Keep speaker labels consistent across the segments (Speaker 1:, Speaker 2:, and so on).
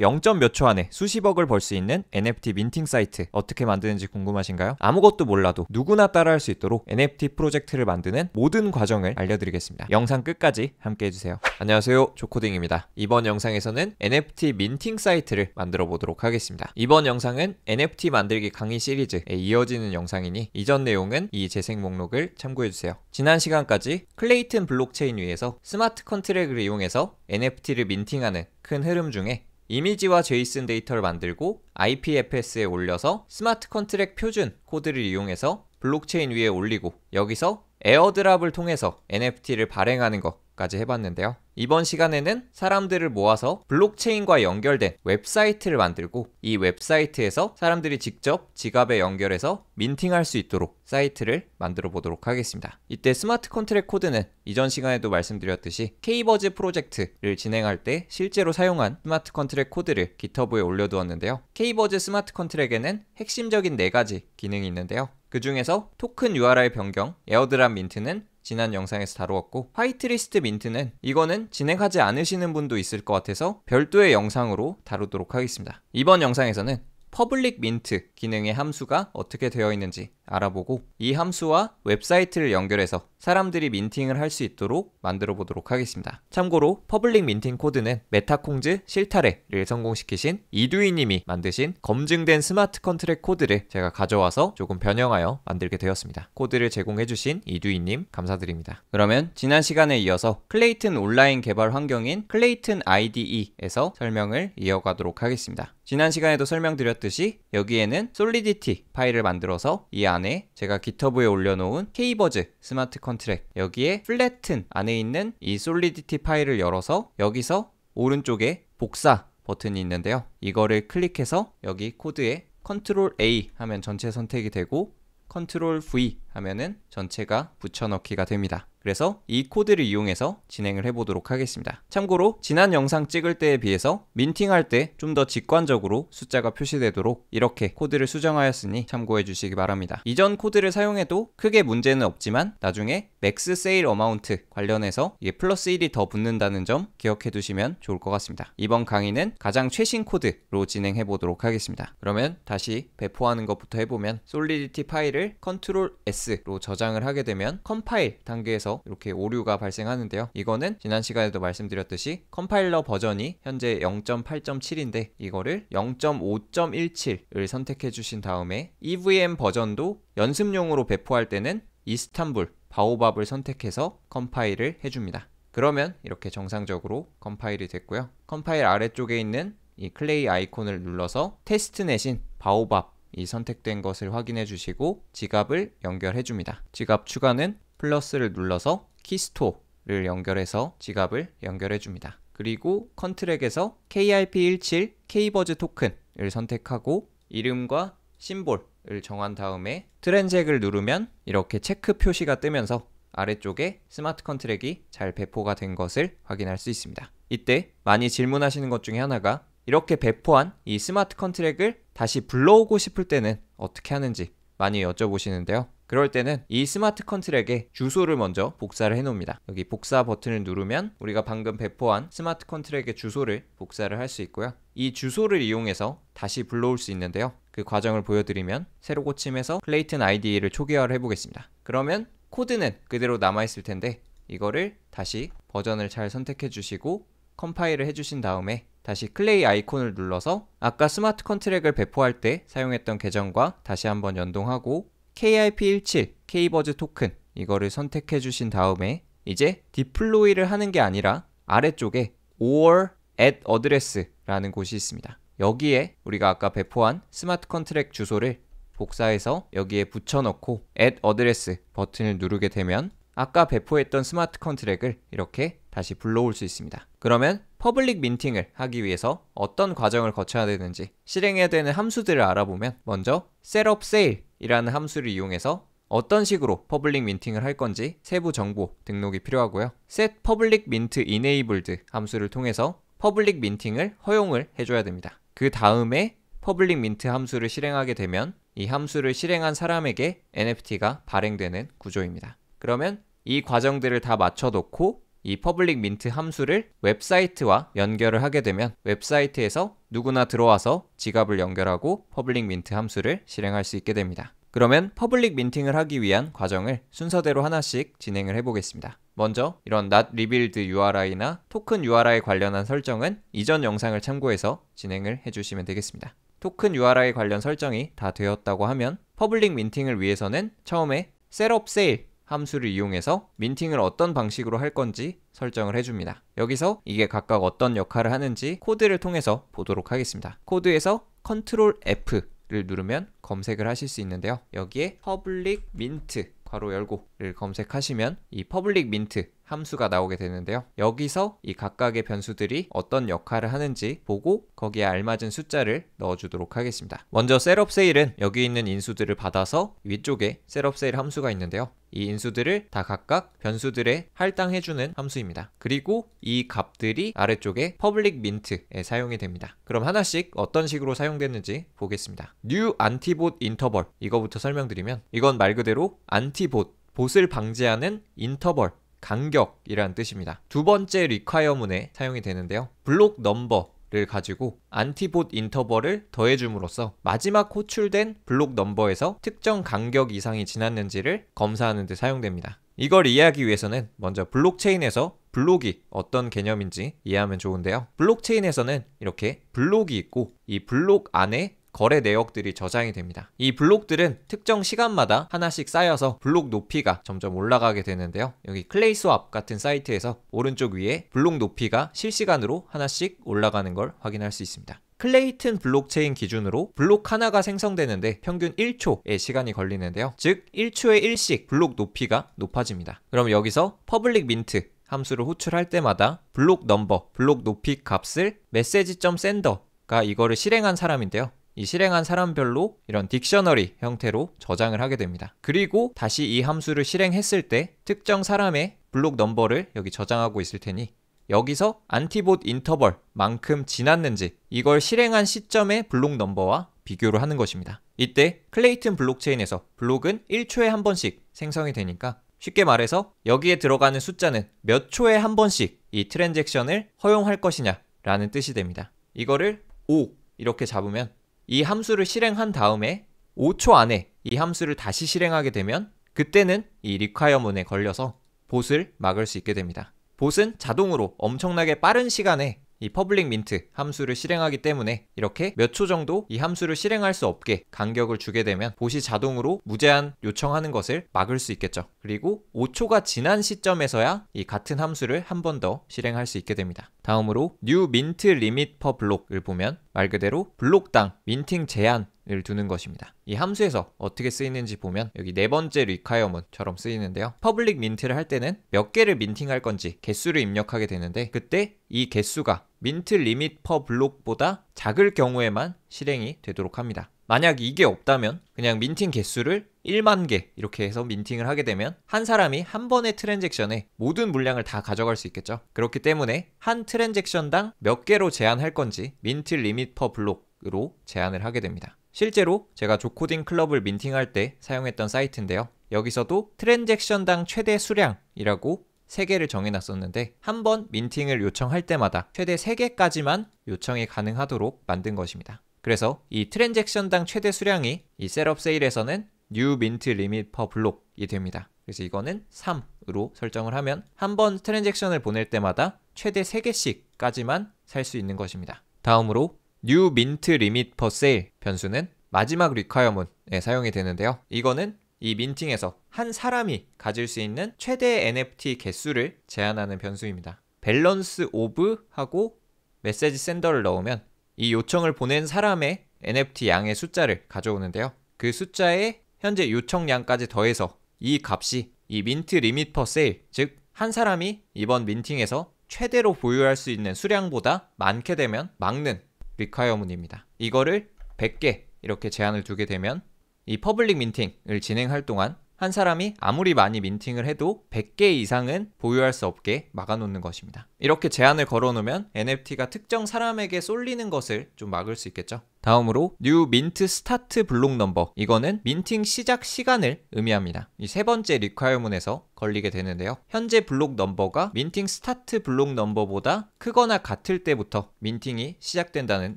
Speaker 1: 0. 몇 초 안에 수십억을 벌 수 있는 NFT 민팅 사이트 어떻게 만드는지 궁금하신가요? 아무것도 몰라도 누구나 따라할 수 있도록 NFT 프로젝트를 만드는 모든 과정을 알려드리겠습니다. 영상 끝까지 함께 해주세요. 안녕하세요 조코딩입니다. 이번 영상에서는 NFT 민팅 사이트를 만들어 보도록 하겠습니다. 이번 영상은 NFT 만들기 강의 시리즈에 이어지는 영상이니 이전 내용은 이 재생 목록을 참고해주세요. 지난 시간까지 클레이튼 블록체인 위에서 스마트 컨트랙을 이용해서 NFT를 민팅하는 큰 흐름 중에 이미지와 JSON 데이터를 만들고 IPFS에 올려서 스마트 컨트랙 표준 코드를 이용해서 블록체인 위에 올리고 여기서 에어드랍을 통해서 NFT를 발행하는 것 까지 해봤는데요. 이번 시간에는 사람들을 모아서 블록체인과 연결된 웹사이트를 만들고 이 웹사이트에서 사람들이 직접 지갑에 연결해서 민팅할 수 있도록 사이트를 만들어 보도록 하겠습니다. 이때 스마트 컨트랙 코드는 이전 시간에도 말씀드렸듯이 케이버즈 프로젝트를 진행할 때 실제로 사용한 스마트 컨트랙 코드를 GitHub에 올려두었는데요. 케이버즈 스마트 컨트랙에는 핵심적인 4가지 기능이 있는데요. 그 중에서 토큰 URL 변경, 에어드랍 민트는 지난 영상에서 다루었고 화이트리스트 민트는 이거는 진행하지 않으시는 분도 있을 것 같아서 별도의 영상으로 다루도록 하겠습니다. 이번 영상에서는 퍼블릭 민트 기능의 함수가 어떻게 되어 있는지 알아보고 이 함수와 웹사이트를 연결해서 사람들이 민팅을 할 수 있도록 만들어 보도록 하겠습니다. 참고로 퍼블릭 민팅 코드는 메타콩즈 실타래를 성공시키신 이두희 님이 만드신 검증된 스마트 컨트랙 코드를 제가 가져와서 조금 변형하여 만들게 되었습니다. 코드를 제공해 주신 이두희 님 감사드립니다. 그러면 지난 시간에 이어서 클레이튼 온라인 개발 환경인 클레이튼 IDE에서 설명을 이어가도록 하겠습니다. 지난 시간에도 설명드렸듯이 여기에는 솔리디티 파일을 만들어서 이 안에 제가 기터브에 올려놓은 케이버즈 스마트 컨트랙 여기에 플래튼 안에 있는 이 솔리디티 파일을 열어서 여기서 오른쪽에 복사 버튼이 있는데요. 이거를 클릭해서 여기 코드에 컨트롤 A 하면 전체 선택이 되고 컨트롤 V 하면은 전체가 붙여넣기가 됩니다. 그래서 이 코드를 이용해서 진행을 해보도록 하겠습니다. 참고로 지난 영상 찍을 때에 비해서 민팅할 때 좀 더 직관적으로 숫자가 표시되도록 이렇게 코드를 수정하였으니 참고해 주시기 바랍니다. 이전 코드를 사용해도 크게 문제는 없지만 나중에 맥스 세일 어마운트 관련해서 이게 플러스 1이 더 붙는다는 점 기억해 두시면 좋을 것 같습니다. 이번 강의는 가장 최신 코드로 진행해 보도록 하겠습니다. 그러면 다시 배포하는 것부터 해보면 솔리디티 파일을 컨트롤 S로 저장을 하게 되면 컴파일 단계에서 상서 이렇게 오류가 발생하는데요. 이거는 지난 시간에도 말씀드렸듯이 컴파일러 버전이 현재 0.8.7인데 이거를 0.5.17을 선택해 주신 다음에 EVM 버전도 연습용으로 배포할 때는 이스탄불, 바오밥을 선택해서 컴파일을 해줍니다. 그러면 이렇게 정상적으로 컴파일이 됐고요. 컴파일 아래쪽에 있는 이 클레이 아이콘을 눌러서 테스트넷인 바오밥 이 선택된 것을 확인해 주시고 지갑을 연결해 줍니다. 지갑 추가는 플러스를 눌러서 키스토를 연결해서 지갑을 연결해 줍니다. 그리고 컨트랙에서 KIP17 케이버즈 토큰을 선택하고 이름과 심볼을 정한 다음에 트랜잭을 누르면 이렇게 체크 표시가 뜨면서 아래쪽에 스마트 컨트랙이 잘 배포가 된 것을 확인할 수 있습니다. 이때 많이 질문하시는 것 중에 하나가 이렇게 배포한 이 스마트 컨트랙을 다시 불러오고 싶을 때는 어떻게 하는지 많이 여쭤보시는데요. 그럴 때는 이 스마트 컨트랙에 주소를 먼저 복사를 해놓습니다. 여기 복사 버튼을 누르면 우리가 방금 배포한 스마트 컨트랙의 주소를 복사를 할 수 있고요. 이 주소를 이용해서 다시 불러올 수 있는데요. 그 과정을 보여드리면 새로 고침에서 플레이튼 ID를 초기화를 해보겠습니다. 그러면 코드는 그대로 남아있을 텐데 이거를 다시 버전을 잘 선택해 주시고 컴파일을 해주신 다음에 다시 클레이 아이콘을 눌러서 아까 스마트 컨트랙을 배포할 때 사용했던 계정과 다시 한번 연동하고 KIP17 케이버즈 토큰 이거를 선택해 주신 다음에 이제 디플로이를 하는 게 아니라 아래쪽에 or at address라는 곳이 있습니다. 여기에 우리가 아까 배포한 스마트 컨트랙 주소를 복사해서 여기에 붙여넣고 add address 버튼을 누르게 되면 아까 배포했던 스마트 컨트랙을 이렇게 다시 불러올 수 있습니다. 그러면 퍼블릭 민팅을 하기 위해서 어떤 과정을 거쳐야 되는지 실행해야 되는 함수들을 알아보면 먼저 셋업 세일 이라는 함수를 이용해서 어떤 식으로 퍼블릭 민팅을 할 건지 세부 정보 등록이 필요하고요. set public mint enabled 함수를 통해서 퍼블릭 민팅을 허용을 해줘야 됩니다. 그 다음에 퍼블릭 민트 함수를 실행하게 되면 이 함수를 실행한 사람에게 NFT가 발행되는 구조입니다. 그러면 이 과정들을 다 맞춰놓고 이 퍼블릭 민트 함수를 웹사이트와 연결을 하게 되면 웹사이트에서 누구나 들어와서 지갑을 연결하고 퍼블릭 민트 함수를 실행할 수 있게 됩니다. 그러면 퍼블릭 민팅을 하기 위한 과정을 순서대로 하나씩 진행을 해보겠습니다. 먼저 이런 not rebuild URI나 토큰 URI 관련한 설정은 이전 영상을 참고해서 진행을 해주시면 되겠습니다. 토큰 URI 관련 설정이 다 되었다고 하면 퍼블릭 민팅을 위해서는 처음에 셋업 세일 함수를 이용해서 민팅을 어떤 방식으로 할 건지 설정을 해줍니다. 여기서 이게 각각 어떤 역할을 하는지 코드를 통해서 보도록 하겠습니다. 코드에서 컨트롤 F를 누르면 검색을 하실 수 있는데요. 여기에 public mint 괄호 열고를 검색하시면 이 public mint 함수가 나오게 되는데요. 여기서 이 각각의 변수들이 어떤 역할을 하는지 보고 거기에 알맞은 숫자를 넣어주도록 하겠습니다. 먼저 셋업세일은 여기 있는 인수들을 받아서 위쪽에 셋업세일 함수가 있는데요. 이 인수들을 다 각각 변수들에 할당해주는 함수입니다. 그리고 이 값들이 아래쪽에 퍼블릭 민트에 사용이 됩니다. 그럼 하나씩 어떤 식으로 사용됐는지 보겠습니다. new antibot interval 이거부터 설명드리면 이건 말 그대로 antibot 봇을 방지하는 인터벌 간격이라는 뜻입니다. 두 번째 리콰이어문에 사용이 되는데요. 블록 넘버 를 가지고 안티봇 인터벌을 더해줌으로써 마지막 호출된 블록 넘버에서 특정 간격 이상이 지났는지를 검사하는 데 사용됩니다. 이걸 이해하기 위해서는 먼저 블록체인에서 블록이 어떤 개념인지 이해하면 좋은데요. 블록체인에서는 이렇게 블록이 있고 이 블록 안에 거래 내역들이 저장이 됩니다. 이 블록들은 특정 시간마다 하나씩 쌓여서 블록 높이가 점점 올라가게 되는데요. 여기 클레이스왑 같은 사이트에서 오른쪽 위에 블록 높이가 실시간으로 하나씩 올라가는 걸 확인할 수 있습니다. 클레이튼 블록체인 기준으로 블록 하나가 생성되는데 평균 1초의 시간이 걸리는데요. 즉 1초에 1씩 블록 높이가 높아집니다. 그럼 여기서 퍼블릭 민트 함수를 호출할 때마다 블록 넘버, 블록 높이 값을 메시지.sender가 이거를 실행한 사람인데요. 이 실행한 사람별로 이런 딕셔너리 형태로 저장을 하게 됩니다. 그리고 다시 이 함수를 실행했을 때 특정 사람의 블록 넘버를 여기 저장하고 있을 테니 여기서 안티봇 인터벌만큼 지났는지 이걸 실행한 시점의 블록 넘버와 비교를 하는 것입니다. 이때 클레이튼 블록체인에서 블록은 1초에 한 번씩 생성이 되니까 쉽게 말해서 여기에 들어가는 숫자는 몇 초에 한 번씩 이 트랜잭션을 허용할 것이냐라는 뜻이 됩니다. 이거를 5 이렇게 잡으면 이 함수를 실행한 다음에 5초 안에 이 함수를 다시 실행하게 되면 그때는 이 리콰이어문에 걸려서 봇을 막을 수 있게 됩니다. 봇은 자동으로 엄청나게 빠른 시간에 이 퍼블릭 민트 함수를 실행하기 때문에 이렇게 몇 초 정도 이 함수를 실행할 수 없게 간격을 주게 되면 봇이 자동으로 무제한 요청하는 것을 막을 수 있겠죠. 그리고 5초가 지난 시점에서야 이 같은 함수를 한 번 더 실행할 수 있게 됩니다. 다음으로 new mint limit per block을 보면 말 그대로 블록당 민팅 제한 를 두는 것입니다. 이 함수에서 어떻게 쓰이는지 보면 여기 네 번째 리카이어먼처럼 쓰이는데요. 퍼블릭 민트를 할 때는 몇 개를 민팅할 건지 개수를 입력하게 되는데 그때 이 개수가 민트 리밋 퍼 블록보다 작을 경우에만 실행이 되도록 합니다. 만약 이게 없다면 그냥 민팅 개수를 1만 개 이렇게 해서 민팅을 하게 되면 한 사람이 한 번의 트랜잭션에 모든 물량을 다 가져갈 수 있겠죠. 그렇기 때문에 한 트랜잭션당 몇 개로 제한할 건지 민트 리밋 퍼 블록으로 제한을 하게 됩니다. 실제로 제가 조코딩 클럽을 민팅할 때 사용했던 사이트인데요. 여기서도 트랜잭션당 최대 수량이라고 3개를 정해놨었는데 한 번 민팅을 요청할 때마다 최대 3개까지만 요청이 가능하도록 만든 것입니다. 그래서 이 트랜잭션당 최대 수량이 이 셋업 세일에서는 new mint limit per block이 됩니다. 그래서 이거는 3으로 설정을 하면 한 번 트랜잭션을 보낼 때마다 최대 3개씩까지만 살 수 있는 것입니다. 다음으로 new mint limit per sale 변수는 마지막 리카이어문에 사용이 되는데요. 이거는 이 민팅에서 한 사람이 가질 수 있는 최대 NFT 개수를 제한하는 변수입니다. 밸런스 오브 하고 메시지 샌더를 넣으면 이 요청을 보낸 사람의 NFT 양의 숫자를 가져오는데요. 그 숫자에 현재 요청량까지 더해서 이 값이 이 민트 리밋 퍼 세일, 즉 한 사람이 이번 민팅에서 최대로 보유할 수 있는 수량보다 많게 되면 막는 리카이어문입니다 이거를 100개 이렇게 제한을 두게 되면 이 퍼블릭 민팅을 진행할 동안 한 사람이 아무리 많이 민팅을 해도 100개 이상은 보유할 수 없게 막아놓는 것입니다. 이렇게 제한을 걸어놓으면 NFT가 특정 사람에게 쏠리는 것을 좀 막을 수 있겠죠. 다음으로 뉴 민트 스타트 블록 넘버 이거는 민팅 시작 시간을 의미합니다. 이 세 번째 리퀘어문에서 걸리게 되는데요. 현재 블록 넘버가 민팅 스타트 블록 넘버보다 크거나 같을 때부터 민팅이 시작된다는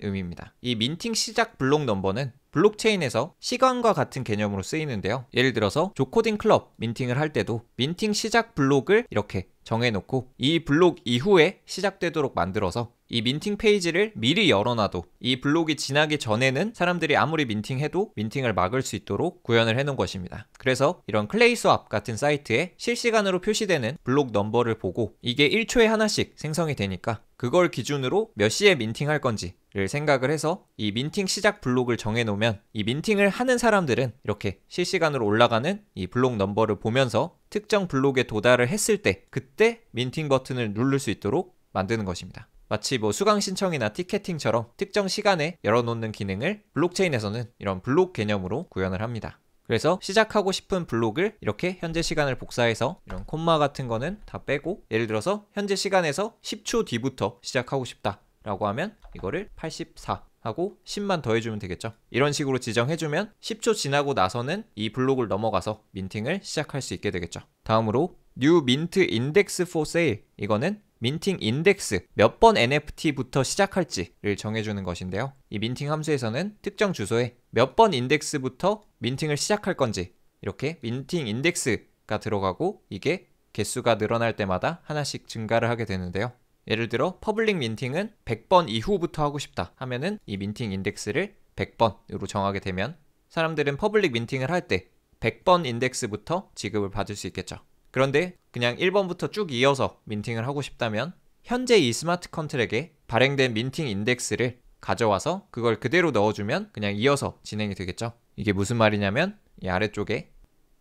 Speaker 1: 의미입니다. 이 민팅 시작 블록 넘버는 블록체인에서 시간과 같은 개념으로 쓰이는데요. 예를 들어서 조코딩 클럽 민팅을 할 때도 민팅 시작 블록을 이렇게 정해놓고 이 블록 이후에 시작되도록 만들어서 이 민팅 페이지를 미리 열어놔도 이 블록이 지나기 전에는 사람들이 아무리 민팅해도 민팅을 막을 수 있도록 구현을 해놓은 것입니다. 그래서 이런 클레이 스왑 같은 사이트에 실시간으로 표시되는 블록 넘버를 보고 이게 1초에 하나씩 생성이 되니까 그걸 기준으로 몇 시에 민팅할 건지를 생각을 해서 이 민팅 시작 블록을 정해놓으면 이 민팅을 하는 사람들은 이렇게 실시간으로 올라가는 이 블록 넘버를 보면서 특정 블록에 도달을 했을 때 그때 민팅 버튼을 누를 수 있도록 만드는 것입니다. 마치 뭐 수강 신청이나 티켓팅처럼 특정 시간에 열어놓는 기능을 블록체인에서는 이런 블록 개념으로 구현을 합니다. 그래서 시작하고 싶은 블록을 이렇게 현재 시간을 복사해서 이런 콤마 같은 거는 다 빼고 예를 들어서 현재 시간에서 10초 뒤부터 시작하고 싶다 라고 하면 이거를 84 하고 10만 더해주면 되겠죠 이런 식으로 지정해주면 10초 지나고 나서는 이 블록을 넘어가서 민팅을 시작할 수 있게 되겠죠 다음으로 New Mint Index for Sale 이거는 민팅 인덱스 몇 번 NFT부터 시작할지를 정해주는 것인데요. 이 민팅 함수에서는 특정 주소에 몇 번 인덱스부터 민팅을 시작할 건지 이렇게 민팅 인덱스가 들어가고 이게 개수가 늘어날 때마다 하나씩 증가를 하게 되는데요. 예를 들어 퍼블릭 민팅은 100번 이후부터 하고 싶다 하면은 이 민팅 인덱스를 100번으로 정하게 되면 사람들은 퍼블릭 민팅을 할 때 100번 인덱스부터 지급을 받을 수 있겠죠. 그런데 그냥 1번부터 쭉 이어서 민팅을 하고 싶다면 현재 이 스마트 컨트랙에 발행된 민팅 인덱스를 가져와서 그걸 그대로 넣어주면 그냥 이어서 진행이 되겠죠. 이게 무슨 말이냐면 이 아래쪽에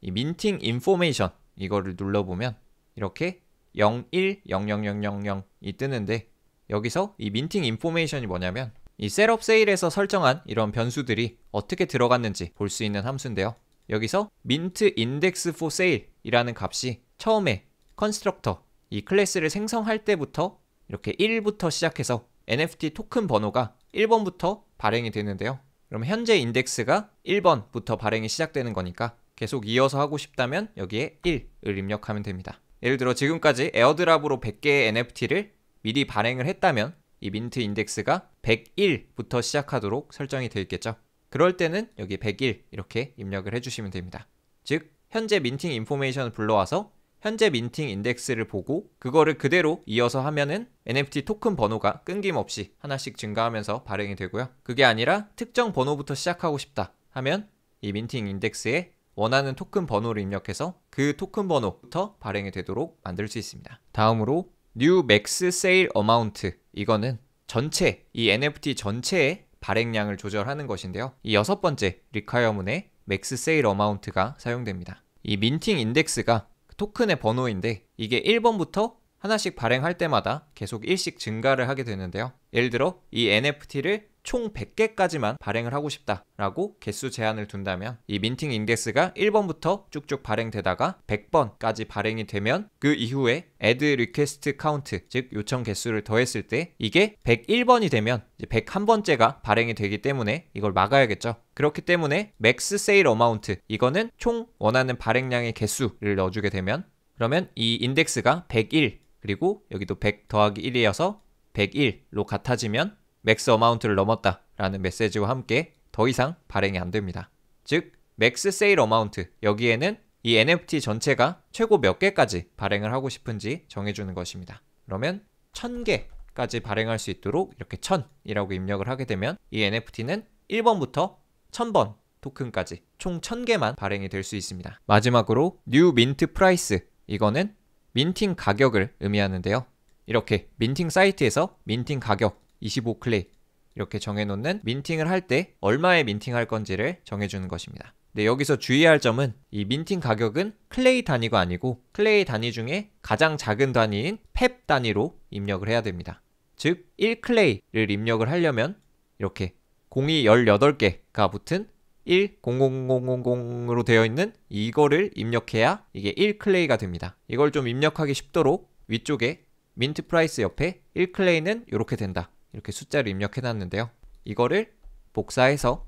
Speaker 1: 이 민팅 인포메이션 이거를 눌러보면 이렇게 01000000이 뜨는데 여기서 이 민팅 인포메이션이 뭐냐면 이 셋업 세일에서 설정한 이런 변수들이 어떻게 들어갔는지 볼 수 있는 함수인데요. 여기서 mint index for sale 이라는 값이 처음에 컨스트럭터 이 클래스를 생성할 때부터 이렇게 1부터 시작해서 NFT 토큰 번호가 1번부터 발행이 되는데요. 그럼 현재 인덱스가 1번부터 발행이 시작되는 거니까 계속 이어서 하고 싶다면 여기에 1을 입력하면 됩니다. 예를 들어 지금까지 에어드랍으로 100개의 NFT를 미리 발행을 했다면 이 민트 인덱스가 101부터 시작하도록 설정이 되어 있겠죠. 그럴 때는 여기 100일 이렇게 입력을 해주시면 됩니다. 즉 현재 민팅 인포메이션을 불러와서 현재 민팅 인덱스를 보고 그거를 그대로 이어서 하면은 NFT 토큰 번호가 끊김없이 하나씩 증가하면서 발행이 되고요. 그게 아니라 특정 번호부터 시작하고 싶다 하면 이 민팅 인덱스에 원하는 토큰 번호를 입력해서 그 토큰 번호부터 발행이 되도록 만들 수 있습니다. 다음으로 new max sale amount 이거는 전체 이 NFT 전체에 발행량을 조절하는 것인데요. 이 여섯 번째 리카이어문의 맥스 세일 어마운트가 사용됩니다. 이 민팅 인덱스가 토큰의 번호인데 이게 1번부터 하나씩 발행할 때마다 계속 1씩 증가를 하게 되는데요. 예를 들어 이 NFT를 총 100개까지만 발행을 하고 싶다라고 개수 제한을 둔다면 이 민팅 인덱스가 1번부터 쭉쭉 발행되다가 100번까지 발행이 되면 그 이후에 add request count 즉 요청 개수를 더했을 때 이게 101번이 되면 101번째가 발행이 되기 때문에 이걸 막아야겠죠. 그렇기 때문에 맥스 세일 어마운트 이거는 총 원하는 발행량의 개수를 넣어주게 되면 그러면 이 인덱스가 101 그리고 여기도 100 더하기 1이어서 101로 같아지면 맥스 어마운트를 넘었다라는 메시지와 함께 더 이상 발행이 안 됩니다. 즉 맥스 세일 어마운트 여기에는 이 NFT 전체가 최고 몇 개까지 발행을 하고 싶은지 정해주는 것입니다. 그러면 1000개까지 발행할 수 있도록 이렇게 1000이라고 입력을 하게 되면 이 NFT는 1번부터 1000번 토큰까지 총 1000개만 발행이 될 수 있습니다. 마지막으로 뉴 민트 프라이스 이거는 민팅 가격을 의미하는데요. 이렇게 민팅 사이트에서 민팅 가격 25클릭 이렇게 정해놓는 민팅을 할 때 얼마에 민팅할 건지를 정해주는 것입니다. 근 여기서 주의할 점은 이 민팅 가격은 클레이 단위가 아니고 클레이 단위 중에 가장 작은 단위인 펩 단위로 입력을 해야 됩니다. 즉 1클레이를 입력을 하려면 이렇게 공이 18개가 붙은 1000000으로 되어 있는 이거를 입력해야 이게 1클레이가 됩니다. 이걸 좀 입력하기 쉽도록 위쪽에 민트 프라이스 옆에 1클레이는 이렇게 된다. 이렇게 숫자를 입력해 놨는데요. 이거를 복사해서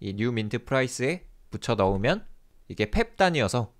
Speaker 1: 이 new mint price에 붙여 넣으면 이게 펩 단위여서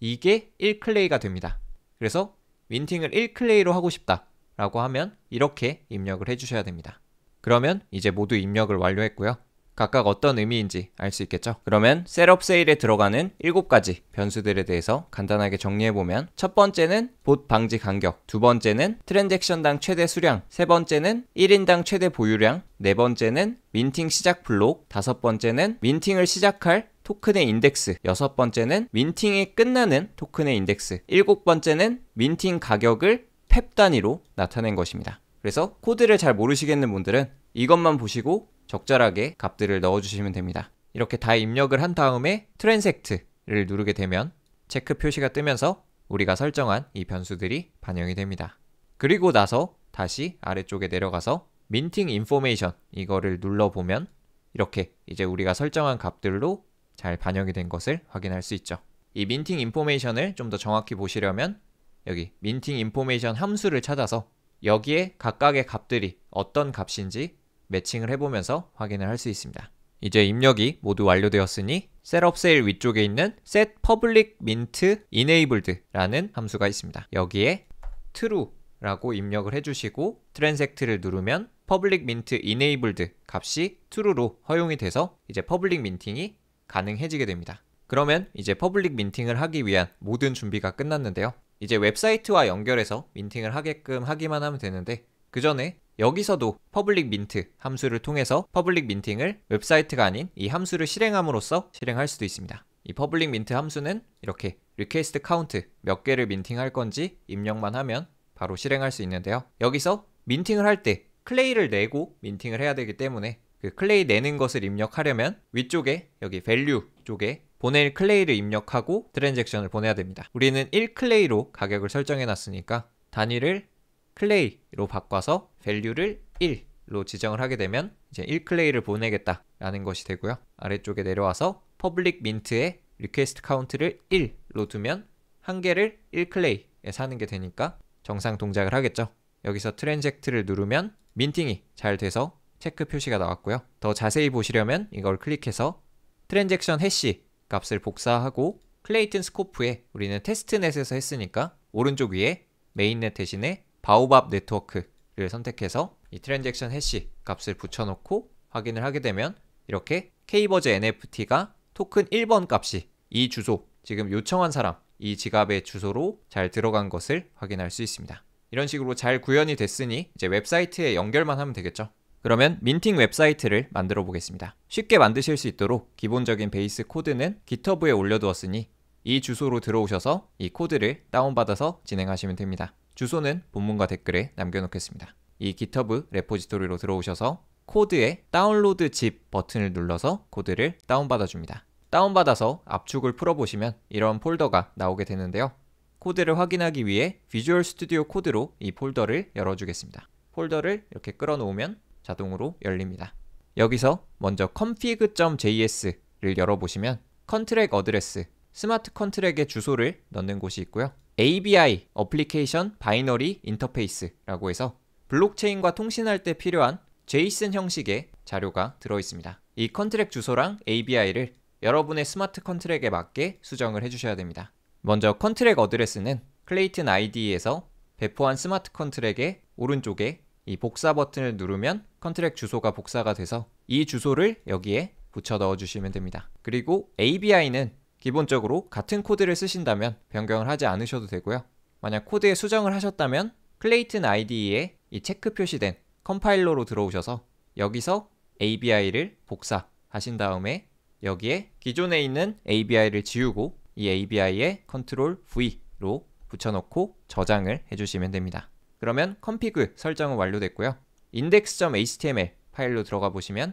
Speaker 1: 이게 1클레이가 됩니다. 그래서 윈팅을 1클레이로 하고 싶다 라고 하면 이렇게 입력을 해주셔야 됩니다. 그러면 이제 모두 입력을 완료했고요. 각각 어떤 의미인지 알 수 있겠죠? 그러면 셋업 세일에 들어가는 7가지 변수들에 대해서 간단하게 정리해보면 첫 번째는 봇 방지 간격, 두 번째는 트랜잭션당 최대 수량, 세 번째는 1인당 최대 보유량, 네 번째는 민팅 시작 블록, 다섯 번째는 민팅을 시작할 토큰의 인덱스, 여섯 번째는 민팅이 끝나는 토큰의 인덱스, 일곱 번째는 민팅 가격을 펩 단위로 나타낸 것입니다. 그래서 코드를 잘 모르시겠는 분들은 이것만 보시고 적절하게 값들을 넣어주시면 됩니다. 이렇게 다 입력을 한 다음에 트랜섹트를 누르게 되면 체크 표시가 뜨면서 우리가 설정한 이 변수들이 반영이 됩니다. 그리고 나서 다시 아래쪽에 내려가서 민팅 인포메이션 이거를 눌러보면 이렇게 이제 우리가 설정한 값들로 잘 반영이 된 것을 확인할 수 있죠. 이 민팅 인포메이션을 좀 더 정확히 보시려면 여기 민팅 인포메이션 함수를 찾아서 여기에 각각의 값들이 어떤 값인지 매칭을 해보면서 확인을 할 수 있습니다. 이제 입력이 모두 완료되었으니 셋업 세일 위쪽에 있는 set public mint enabled라는 함수가 있습니다. 여기에 true라고 입력을 해주시고 transact를 누르면 public mint enabled 값이 true로 허용이 돼서 이제 public minting이 가능해지게 됩니다. 그러면 이제 퍼블릭 민팅을 하기 위한 모든 준비가 끝났는데요. 이제 웹사이트와 연결해서 민팅을 하게끔 하기만 하면 되는데 그 전에 여기서도 퍼블릭 민트 함수를 통해서 퍼블릭 민팅을 웹사이트가 아닌 이 함수를 실행함으로써 실행할 수도 있습니다. 이 퍼블릭 민트 함수는 이렇게 리퀘스트 카운트 몇 개를 민팅할 건지 입력만 하면 바로 실행할 수 있는데요. 여기서 민팅을 할 때 클레이를 내고 민팅을 해야 되기 때문에 그 클레이 내는 것을 입력하려면 위쪽에 여기 value 쪽에 보낼 클레이를 입력하고 트랜잭션을 보내야 됩니다. 우리는 1클레이로 가격을 설정해 놨으니까 단위를 클레이로 바꿔서 value를 1로 지정을 하게 되면 이제 1클레이를 보내겠다라는 것이 되고요. 아래쪽에 내려와서 public mint의 request count를 1로 두면 한 개를 1클레이에 사는 게 되니까 정상 동작을 하겠죠. 여기서 트랜젝트를 누르면 민팅이 잘 돼서 체크 표시가 나왔고요. 더 자세히 보시려면 이걸 클릭해서 트랜잭션 해시 값을 복사하고 클레이튼 스코프에 우리는 테스트넷에서 했으니까 오른쪽 위에 메인넷 대신에 바오밥 네트워크를 선택해서 이 트랜잭션 해시 값을 붙여놓고 확인을 하게 되면 이렇게 케이버즈 NFT가 토큰 1번 값이 이 주소, 지금 요청한 사람, 이 지갑의 주소로 잘 들어간 것을 확인할 수 있습니다. 이런 식으로 잘 구현이 됐으니 이제 웹사이트에 연결만 하면 되겠죠. 그러면 민팅 웹사이트를 만들어 보겠습니다. 쉽게 만드실 수 있도록 기본적인 베이스 코드는 GitHub에 올려두었으니 이 주소로 들어오셔서 이 코드를 다운받아서 진행하시면 됩니다. 주소는 본문과 댓글에 남겨놓겠습니다. 이 GitHub 레포지토리로 들어오셔서 코드에 다운로드 집 버튼을 눌러서 코드를 다운받아줍니다. 다운받아서 압축을 풀어보시면 이런 폴더가 나오게 되는데요. 코드를 확인하기 위해 v i s u a 비주얼 스튜디 o 코드로 이 폴더를 열어주겠습니다. 폴더를 이렇게 끌어놓으면 자동으로 열립니다. 여기서 먼저 config.js를 열어보시면 컨트랙 어드레스, 스마트 컨트랙의 주소를 넣는 곳이 있고요. ABI 어플리케이션 바이너리 인터페이스라고 해서 블록체인과 통신할 때 필요한 JSON 형식의 자료가 들어 있습니다. 이 컨트랙 주소랑 ABI를 여러분의 스마트 컨트랙에 맞게 수정을 해주셔야 됩니다. 먼저 컨트랙 어드레스는 클레이튼 i d 에서 배포한 스마트 컨트랙의 오른쪽에 이 복사 버튼을 누르면 컨트랙 주소가 복사가 돼서 이 주소를 여기에 붙여 넣어주시면 됩니다. 그리고 ABI는 기본적으로 같은 코드를 쓰신다면 변경을 하지 않으셔도 되고요. 만약 코드에 수정을 하셨다면 클레이튼 IDE에 이 체크 표시된 컴파일러로 들어오셔서 여기서 ABI를 복사하신 다음에 여기에 기존에 있는 ABI를 지우고 이 ABI에 컨트롤 V로 붙여넣고 저장을 해주시면 됩니다. 그러면 컴피그 설정은 완료됐고요. index.html 파일로 들어가 보시면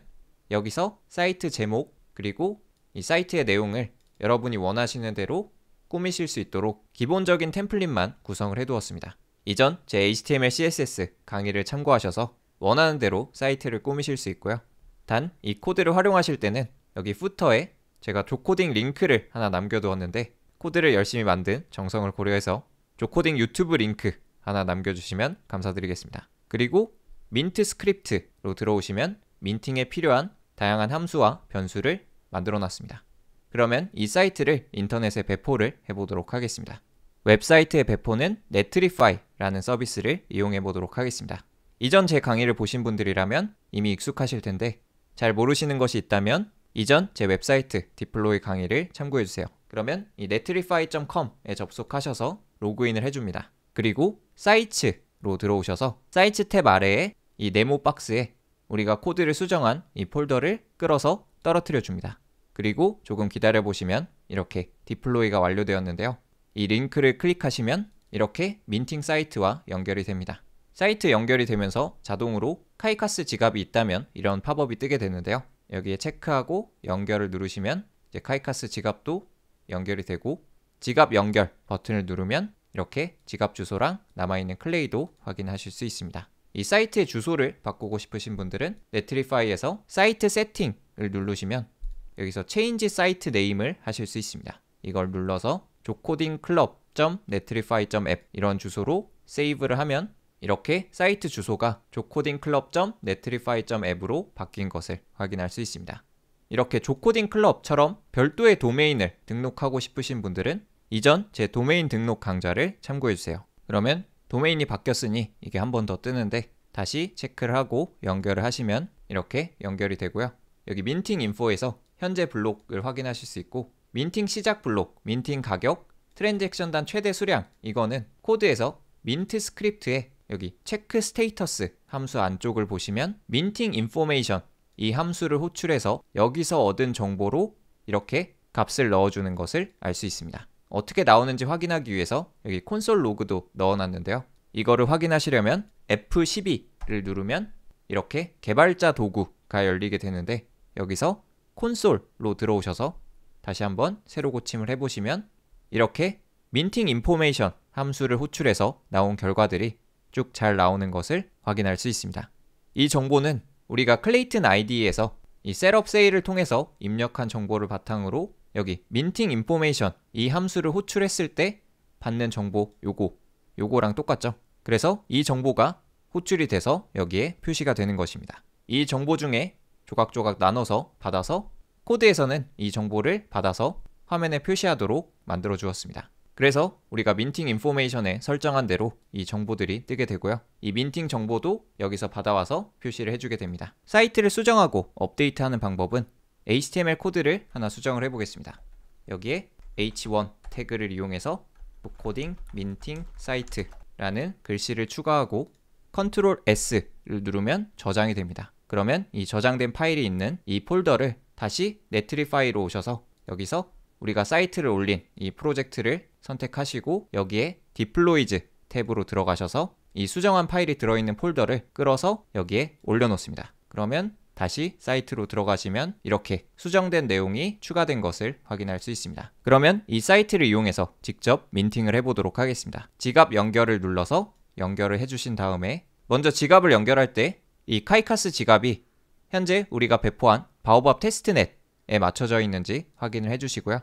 Speaker 1: 여기서 사이트 제목 그리고 이 사이트의 내용을 여러분이 원하시는 대로 꾸미실 수 있도록 기본적인 템플릿만 구성을 해두었습니다. 이전 제 HTML CSS 강의를 참고하셔서 원하는 대로 사이트를 꾸미실 수 있고요. 단 이 코드를 활용하실 때는 여기 f o o t e r 에 제가 조코딩 링크를 하나 남겨두었는데 코드를 열심히 만든 정성을 고려해서 조코딩 유튜브 링크 하나 남겨주시면 감사드리겠습니다. 그리고 민트 스크립트로 들어오시면 민팅에 필요한 다양한 함수와 변수를 만들어 놨습니다. 그러면 이 사이트를 인터넷에 배포를 해보도록 하겠습니다. 웹사이트의 배포는 네트리파이라는 서비스를 이용해 보도록 하겠습니다. 이전 제 강의를 보신 분들이라면 이미 익숙하실 텐데 잘 모르시는 것이 있다면 이전 제 웹사이트 디플로이 강의를 참고해 주세요. 그러면 이 netrify.com에 접속하셔서 로그인을 해줍니다. 그리고 사이츠로 들어오셔서 사이츠 탭 아래에 이 네모 박스에 우리가 코드를 수정한 이 폴더를 끌어서 떨어뜨려 줍니다. 그리고 조금 기다려 보시면 이렇게 디플로이가 완료되었는데요. 이 링크를 클릭하시면 이렇게 민팅 사이트와 연결이 됩니다. 사이트 연결이 되면서 자동으로 카이카스 지갑이 있다면 이런 팝업이 뜨게 되는데요. 여기에 체크하고 연결을 누르시면 이제 카이카스 지갑도 연결이 되고 지갑 연결 버튼을 누르면 이렇게 지갑 주소랑 남아있는 클레이도 확인하실 수 있습니다. 이 사이트의 주소를 바꾸고 싶으신 분들은 네트리파이에서 사이트 세팅을 누르시면 여기서 change 사이트 네임을 하실 수 있습니다. 이걸 눌러서 조코딩클럽.netrify.app 이런 주소로 세이브를 하면 이렇게 사이트 주소가 조코딩클럽.netrify.app으로 바뀐 것을 확인할 수 있습니다. 이렇게 조코딩 클럽처럼 별도의 도메인을 등록하고 싶으신 분들은 이전 제 도메인 등록 강좌를 참고해주세요. 그러면 도메인이 바뀌었으니 이게 한 번 더 뜨는데 다시 체크를 하고 연결을 하시면 이렇게 연결이 되고요. 여기 민팅 인포에서 현재 블록을 확인하실 수 있고 민팅 시작 블록, 민팅 가격, 트랜잭션 단 최대 수량 이거는 코드에서 민트 스크립트에 여기 체크 스테이터스 함수 안쪽을 보시면 민팅 인포메이션 이 함수를 호출해서 여기서 얻은 정보로 이렇게 값을 넣어주는 것을 알 수 있습니다. 어떻게 나오는지 확인하기 위해서 여기 콘솔 로그도 넣어놨는데요. 이거를 확인하시려면 F12를 누르면 이렇게 개발자 도구가 열리게 되는데 여기서 콘솔로 들어오셔서 다시 한번 새로 고침을 해보시면 이렇게 민팅 인포메이션 함수를 호출해서 나온 결과들이 쭉 잘 나오는 것을 확인할 수 있습니다. 이 정보는 우리가 클레이튼 아이디에서이 셋업 세일을 통해서 입력한 정보를 바탕으로 여기 민팅 인포메이션 이 함수를 호출했을 때 받는 정보 요거 요거랑 똑같죠. 그래서 이 정보가 호출이 돼서 여기에 표시가 되는 것입니다. 이 정보 중에 조각조각 나눠서 받아서 코드에서는 이 정보를 받아서 화면에 표시하도록 만들어 주었습니다. 그래서 우리가 민팅 인포메이션에 설정한 대로 이 정보들이 뜨게 되고요. 이 민팅 정보도 여기서 받아와서 표시를 해주게 됩니다. 사이트를 수정하고 업데이트하는 방법은 HTML 코드를 하나 수정을 해보겠습니다. 여기에 h1 태그를 이용해서 북코딩 민팅 사이트라는 글씨를 추가하고 Ctrl S를 누르면 저장이 됩니다. 그러면 이 저장된 파일이 있는 이 폴더를 다시 네트리파이로 오셔서 여기서 우리가 사이트를 올린 이 프로젝트를 선택하시고 여기에 디플로이즈 탭으로 들어가셔서 이 수정한 파일이 들어있는 폴더를 끌어서 여기에 올려놓습니다. 그러면 다시 사이트로 들어가시면 이렇게 수정된 내용이 추가된 것을 확인할 수 있습니다. 그러면 이 사이트를 이용해서 직접 민팅을 해보도록 하겠습니다. 지갑 연결을 눌러서 연결을 해주신 다음에 먼저 지갑을 연결할 때이 카이카스 지갑이 현재 우리가 배포한 바오밥 테스트넷에 맞춰져 있는지 확인을 해주시고요.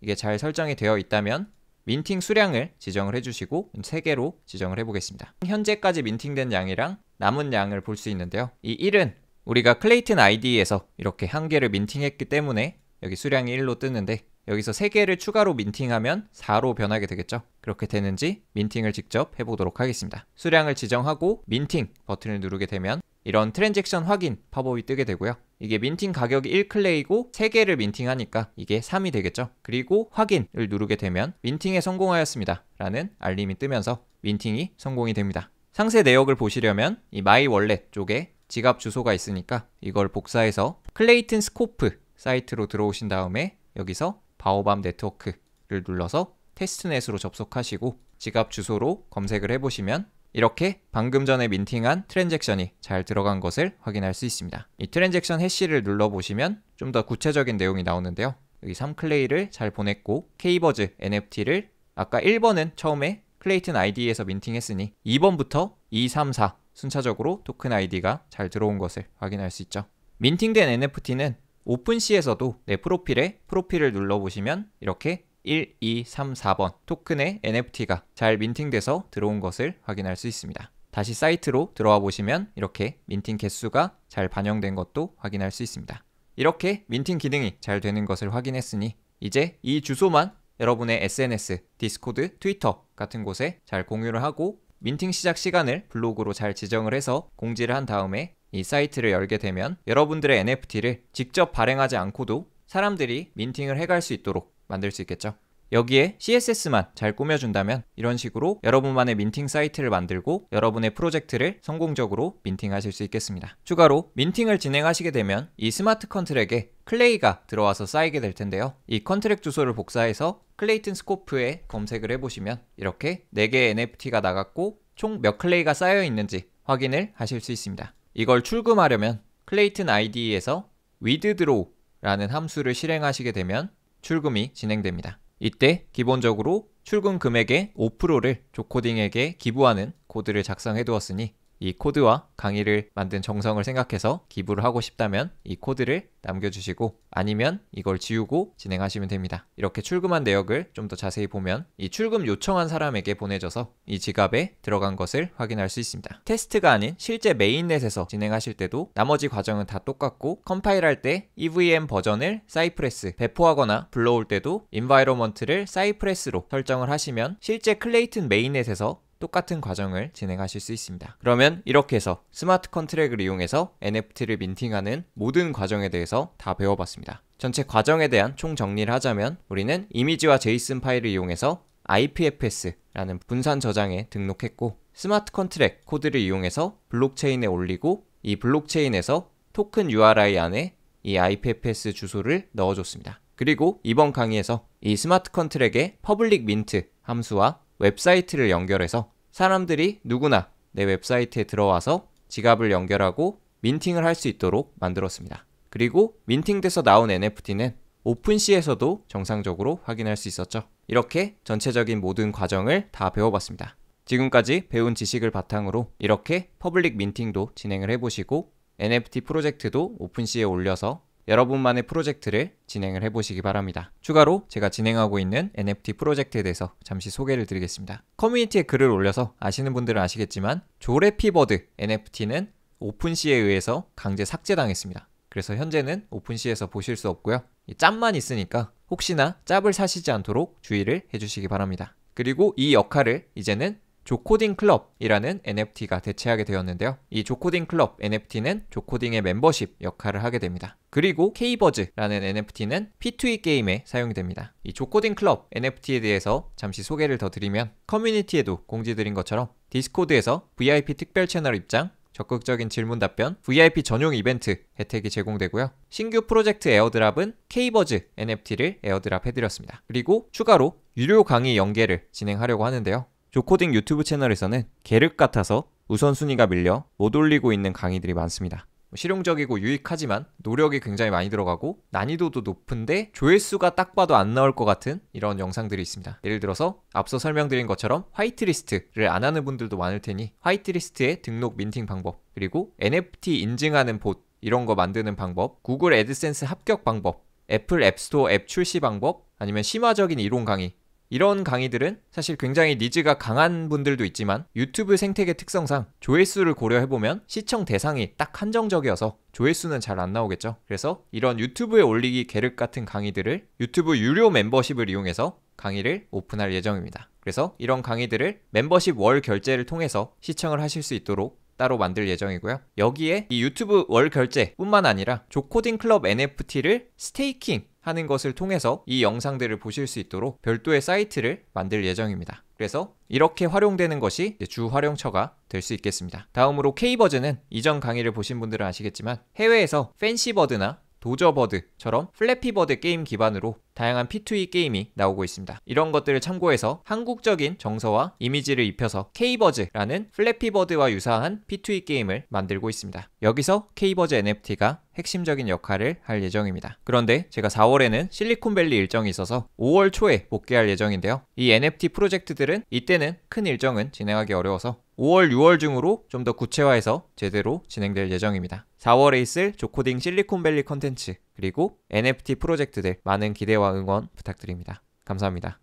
Speaker 1: 이게 잘 설정이 되어 있다면 민팅 수량을 지정을 해주시고 3개로 지정을 해보겠습니다. 현재까지 민팅된 양이랑 남은 양을 볼 수 있는데요. 이 1은 우리가 클레이튼 아이디에서 이렇게 한 개를 민팅했기 때문에 여기 수량이 1로 뜨는데 여기서 3개를 추가로 민팅하면 4로 변하게 되겠죠. 그렇게 되는지 민팅을 직접 해보도록 하겠습니다. 수량을 지정하고 민팅 버튼을 누르게 되면 이런 트랜잭션 확인 팝업이 뜨게 되고요. 이게 민팅 가격이 1클레이고 3개를 민팅하니까 이게 3이 되겠죠. 그리고 확인을 누르게 되면 민팅에 성공하였습니다. 라는 알림이 뜨면서 민팅이 성공이 됩니다. 상세 내역을 보시려면 이 마이 월렛 쪽에 지갑 주소가 있으니까 이걸 복사해서 클레이튼 스코프 사이트로 들어오신 다음에 여기서 바오밤 네트워크를 눌러서 테스트넷으로 접속하시고 지갑 주소로 검색을 해보시면 이렇게 방금 전에 민팅한 트랜잭션이 잘 들어간 것을 확인할 수 있습니다. 이 트랜잭션 해시를 눌러보시면 좀 더 구체적인 내용이 나오는데요. 여기 3클레이를 잘 보냈고 케이버즈 NFT를 아까 1번은 처음에 클레이튼 ID에서 민팅했으니 2번부터 2, 3, 4 순차적으로 토큰 ID가 잘 들어온 것을 확인할 수 있죠. 민팅된 NFT는 오픈시에서도 내 프로필에 프로필을 눌러보시면 이렇게 1, 2, 3, 4번 토큰의 NFT가 잘 민팅돼서 들어온 것을 확인할 수 있습니다. 다시 사이트로 들어와 보시면 이렇게 민팅 개수가 잘 반영된 것도 확인할 수 있습니다. 이렇게 민팅 기능이 잘 되는 것을 확인했으니 이제 이 주소만 여러분의 SNS, 디스코드, 트위터 같은 곳에 잘 공유를 하고 민팅 시작 시간을 블로그로 잘 지정을 해서 공지를 한 다음에 이 사이트를 열게 되면 여러분들의 NFT를 직접 발행하지 않고도 사람들이 민팅을 해갈 수 있도록 만들 수 있겠죠. 여기에 CSS만 잘 꾸며준다면 이런 식으로 여러분만의 민팅 사이트를 만들고 여러분의 프로젝트를 성공적으로 민팅하실 수 있겠습니다. 추가로 민팅을 진행하시게 되면 이 스마트 컨트랙에 클레이가 들어와서 쌓이게 될 텐데요. 이 컨트랙 주소를 복사해서 클레이튼 스코프에 검색을 해보시면 이렇게 4개의 NFT가 나갔고 총 몇 클레이가 쌓여 있는지 확인을 하실 수 있습니다. 이걸 출금하려면 클레이튼 i d 에서 withdraw 라는 함수를 실행하시게 되면 출금이 진행됩니다. 이때 기본적으로 출금 금액의 5%를 조코딩에게 기부하는 코드를 작성해 두었으니 이 코드와 강의를 만든 정성을 생각해서 기부를 하고 싶다면 이 코드를 남겨주시고 아니면 이걸 지우고 진행하시면 됩니다. 이렇게 출금한 내역을 좀 더 자세히 보면 이 출금 요청한 사람에게 보내져서 이 지갑에 들어간 것을 확인할 수 있습니다. 테스트가 아닌 실제 메인넷에서 진행하실 때도 나머지 과정은 다 똑같고 컴파일할 때 EVM 버전을 사이프레스 배포하거나 불러올 때도 인바이로먼트를 사이프레스로 설정을 하시면 실제 클레이튼 메인넷에서 똑같은 과정을 진행하실 수 있습니다. 그러면 이렇게 해서 스마트 컨트랙을 이용해서 NFT를 민팅하는 모든 과정에 대해서 다 배워봤습니다. 전체 과정에 대한 총 정리를 하자면 우리는 이미지와 j s o 파일을 이용해서 IPFS라는 분산 저장에 등록했고 스마트 컨트랙 코드를 이용해서 블록체인에 올리고 이 블록체인에서 토큰 URI 안에 이 IPFS 주소를 넣어줬습니다. 그리고 이번 강의에서 이 스마트 컨트랙의 퍼블릭 민트 함수와 웹사이트를 연결해서 사람들이 누구나 내 웹사이트에 들어와서 지갑을 연결하고 민팅을 할 수 있도록 만들었습니다. 그리고 민팅돼서 나온 NFT는 오픈시에서도 정상적으로 확인할 수 있었죠. 이렇게 전체적인 모든 과정을 다 배워봤습니다. 지금까지 배운 지식을 바탕으로 이렇게 퍼블릭 민팅도 진행을 해보시고 NFT 프로젝트도 오픈시에 올려서 여러분만의 프로젝트를 진행을 해보시기 바랍니다. 추가로 제가 진행하고 있는 NFT 프로젝트에 대해서 잠시 소개를 드리겠습니다. 커뮤니티에 글을 올려서 아시는 분들은 아시겠지만 조래피버드 NFT는 오픈시에 의해서 강제 삭제당했습니다. 그래서 현재는 오픈시에서 보실 수 없고요. 짬만 있으니까 혹시나 짭을 사시지 않도록 주의를 해주시기 바랍니다. 그리고 이 역할을 이제는 조코딩 클럽이라는 NFT가 대체하게 되었는데요. 이 조코딩 클럽 NFT는 조코딩의 멤버십 역할을 하게 됩니다. 그리고 케이버즈라는 NFT는 P2E 게임에 사용이 됩니다. 이 조코딩 클럽 NFT에 대해서 잠시 소개를 더 드리면 커뮤니티에도 공지드린 것처럼 디스코드에서 VIP 특별 채널 입장, 적극적인 질문 답변, VIP 전용 이벤트 혜택이 제공되고요. 신규 프로젝트 에어드랍은 케이버즈 NFT를 에어드랍 해드렸습니다. 그리고 추가로 유료 강의 연계를 진행하려고 하는데요. 조코딩 유튜브 채널에서는 계륵 같아서 우선순위가 밀려 못 올리고 있는 강의들이 많습니다. 뭐 실용적이고 유익하지만 노력이 굉장히 많이 들어가고 난이도도 높은데 조회수가 딱 봐도 안 나올 것 같은 이런 영상들이 있습니다. 예를 들어서 앞서 설명드린 것처럼 화이트리스트를 안 하는 분들도 많을 테니 화이트리스트의 등록 민팅 방법 그리고 NFT 인증하는 봇 이런 거 만드는 방법 구글 애드센스 합격 방법 애플 앱스토어 앱 출시 방법 아니면 심화적인 이론 강의 이런 강의들은 사실 굉장히 니즈가 강한 분들도 있지만 유튜브 생태계 특성상 조회수를 고려해보면 시청 대상이 딱 한정적이어서 조회수는 잘 안 나오겠죠. 그래서 이런 유튜브에 올리기 계륵 같은 강의들을 유튜브 유료 멤버십을 이용해서 강의를 오픈할 예정입니다. 그래서 이런 강의들을 멤버십 월 결제를 통해서 시청을 하실 수 있도록 따로 만들 예정이고요. 여기에 이 유튜브 월 결제뿐만 아니라 조코딩 클럽 NFT를 스테이킹 하는 것을 통해서 이 영상들을 보실 수 있도록 별도의 사이트를 만들 예정입니다. 그래서 이렇게 활용되는 것이 주 활용처가 될 수 있겠습니다. 다음으로 K버즈는 이전 강의를 보신 분들은 아시겠지만 해외에서 팬시버드나 도저버드처럼 플래피버드 게임 기반으로 다양한 P2E 게임이 나오고 있습니다. 이런 것들을 참고해서 한국적인 정서와 이미지를 입혀서 K버즈라는 플래피버드와 유사한 P2E 게임을 만들고 있습니다. 여기서 K버즈 NFT가 핵심적인 역할을 할 예정입니다. 그런데 제가 4월에는 실리콘밸리 일정이 있어서 5월 초에 복귀할 예정인데요. 이 NFT 프로젝트들은 이때는 큰 일정은 진행하기 어려워서 5월, 6월 중으로 좀 더 구체화해서 제대로 진행될 예정입니다. 4월에 있을 조코딩 실리콘밸리 컨텐츠 그리고 NFT 프로젝트들 많은 기대와 응원 부탁드립니다. 감사합니다.